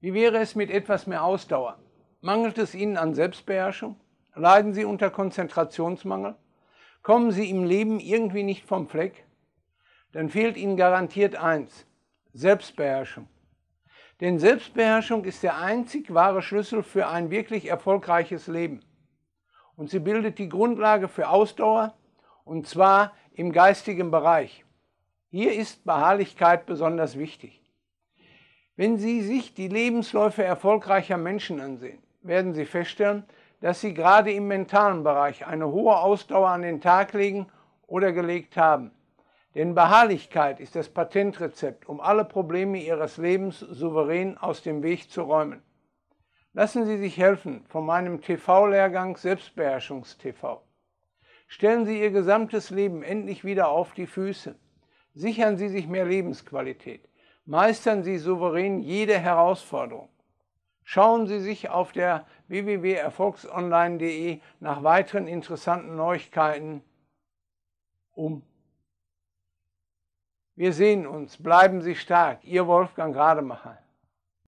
Wie wäre es mit etwas mehr Ausdauer? Mangelt es Ihnen an Selbstbeherrschung? Leiden Sie unter Konzentrationsmangel? Kommen Sie im Leben irgendwie nicht vom Fleck? Dann fehlt Ihnen garantiert eins, Selbstbeherrschung. Denn Selbstbeherrschung ist der einzig wahre Schlüssel für ein wirklich erfolgreiches Leben. Und sie bildet die Grundlage für Ausdauer, und zwar im geistigen Bereich. Hier ist Beharrlichkeit besonders wichtig. Wenn Sie sich die Lebensläufe erfolgreicher Menschen ansehen, werden Sie feststellen, dass sie gerade im mentalen Bereich eine hohe Ausdauer an den Tag legen oder gelegt haben. Denn Beharrlichkeit ist das Patentrezept, um alle Probleme Ihres Lebens souverän aus dem Weg zu räumen. Lassen Sie sich helfen von meinem TV-Lehrgang Selbstbeherrschungstv. Stellen Sie Ihr gesamtes Leben endlich wieder auf die Füße. Sichern Sie sich mehr Lebensqualität meistern Sie souverän jede Herausforderung. Schauen Sie sich auf der www.erfolgsonline.de nach weiteren interessanten Neuigkeiten um. Wir sehen uns. Bleiben Sie stark. Ihr Wolfgang Rademacher.